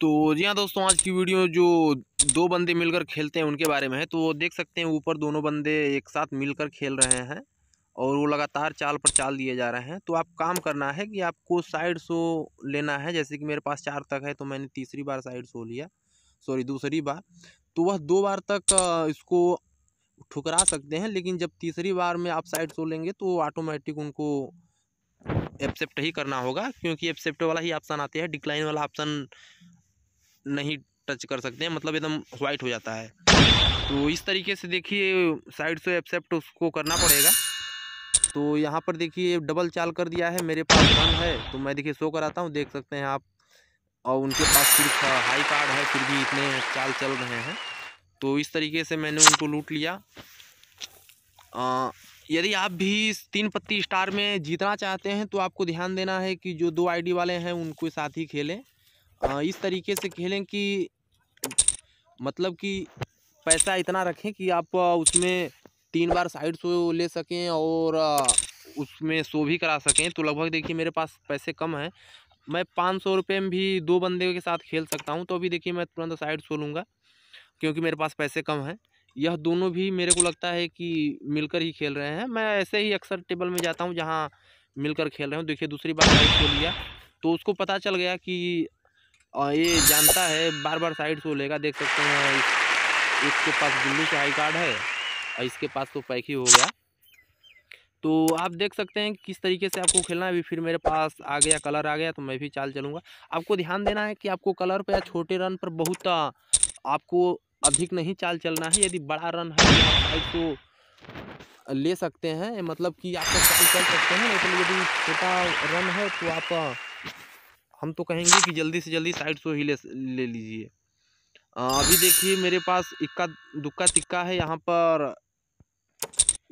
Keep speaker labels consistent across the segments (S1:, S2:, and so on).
S1: तो जी हाँ दोस्तों आज की वीडियो जो दो बंदे मिलकर खेलते हैं उनके बारे में है तो वो देख सकते हैं ऊपर दोनों बंदे एक साथ मिलकर खेल रहे हैं और वो लगातार चाल पर चाल दिए जा रहे हैं तो आप काम करना है कि आपको साइड शो लेना है जैसे कि मेरे पास चार तक है तो मैंने तीसरी बार साइड शो लिया सॉरी दूसरी बार तो वह दो बार तक इसको ठुकरा सकते हैं लेकिन जब तीसरी बार में आप साइड शो लेंगे तो ऑटोमेटिक उनको एक्सेप्ट ही करना होगा क्योंकि एक्सेप्ट वाला ही ऑप्शन आते हैं डिक्लाइन वाला ऑप्शन नहीं टच कर सकते हैं मतलब एकदम वाइट हो जाता है तो इस तरीके से देखिए साइड से एक्सेप्ट उसको करना पड़ेगा तो यहाँ पर देखिए डबल चाल कर दिया है मेरे पास वन है तो मैं देखिए शो कराता हूँ देख सकते हैं आप और उनके पास सिर्फ हाई कार्ड है फिर भी इतने चाल चल रहे हैं तो इस तरीके से मैंने उनको लूट लिया आ, यदि आप भी तीन पत्ती स्टार में जीतना चाहते हैं तो आपको ध्यान देना है कि जो दो आईडी वाले हैं उनके साथ ही खेलें इस तरीके से खेलें कि मतलब कि पैसा इतना रखें कि आप उसमें तीन बार साइड शो ले सकें और उसमें शो भी करा सकें तो लगभग देखिए मेरे पास पैसे कम हैं मैं पाँच सौ रुपये में भी दो बंदे के साथ खेल सकता हूं तो अभी देखिए मैं तुरंत साइड शो लूँगा क्योंकि मेरे पास पैसे कम हैं यह दोनों भी मेरे को लगता है कि मिलकर ही खेल रहे हैं मैं ऐसे ही अक्सर टेबल में जाता हूँ जहाँ मिलकर खेल रहे हूँ देखिए दूसरी बार साइड शो लिया तो उसको पता चल गया कि और ये जानता है बार बार साइड शो लेगा देख सकते हैं इस, इसके पास दिल्ली से आई कार्ड है और इसके पास तो पैक ही हो गया तो आप देख सकते हैं किस तरीके से आपको खेलना है अभी फिर मेरे पास आ गया कलर आ गया तो मैं भी चाल चलूँगा आपको ध्यान देना है कि आपको कलर पर या छोटे रन पर बहुत आपको अधिक नहीं चाल चलना है यदि बड़ा रन है तो तो ले सकते हैं मतलब कि आप तो चाल चल सकते हैं लेकिन यदि छोटा रन है तो आप हम तो कहेंगे कि जल्दी से जल्दी साइड शो ही ले ले लीजिए अभी देखिए मेरे पास इक्का दुक्का तिक्का है यहाँ पर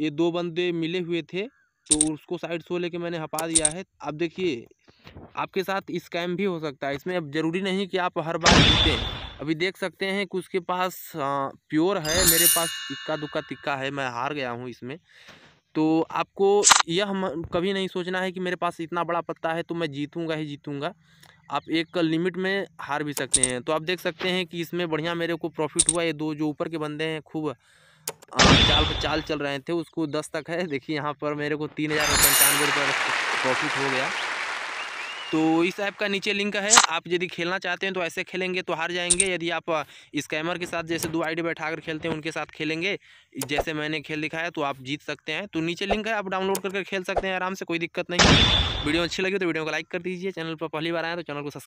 S1: ये दो बंदे मिले हुए थे तो उसको साइड शो लेके मैंने हपा दिया है अब देखिए आपके साथ स्कैम भी हो सकता है इसमें अब ज़रूरी नहीं कि आप हर बार जीते अभी देख सकते हैं कि उसके पास प्योर है मेरे पास इक्का दुक्का तिक्का है मैं हार गया हूँ इसमें तो आपको यह कभी नहीं सोचना है कि मेरे पास इतना बड़ा पत्ता है तो मैं जीतूंगा ही जीतूंगा आप एक लिमिट में हार भी सकते हैं तो आप देख सकते हैं कि इसमें बढ़िया मेरे को प्रॉफिट हुआ ये दो जो ऊपर के बंदे हैं खूब चाल पर चाल चल रहे थे उसको दस तक है देखिए यहाँ पर मेरे को तीन हज़ार पंचानवे रुपये प्रॉफिट हो गया तो इस ऐप का नीचे लिंक है आप यदि खेलना चाहते हैं तो ऐसे खेलेंगे तो हार जाएंगे यदि आप स्कैमर के साथ जैसे दो आईडी बैठा कर खेलते हैं उनके साथ खेलेंगे जैसे मैंने खेल दिखाया तो आप जीत सकते हैं तो नीचे लिंक है आप डाउनलोड करके खेल सकते हैं आराम से कोई दिक्कत नहीं है वीडियो अच्छी लगी तो वीडियो को लाइक कर दीजिए चैनल पर पहली बार आए तो चैनल को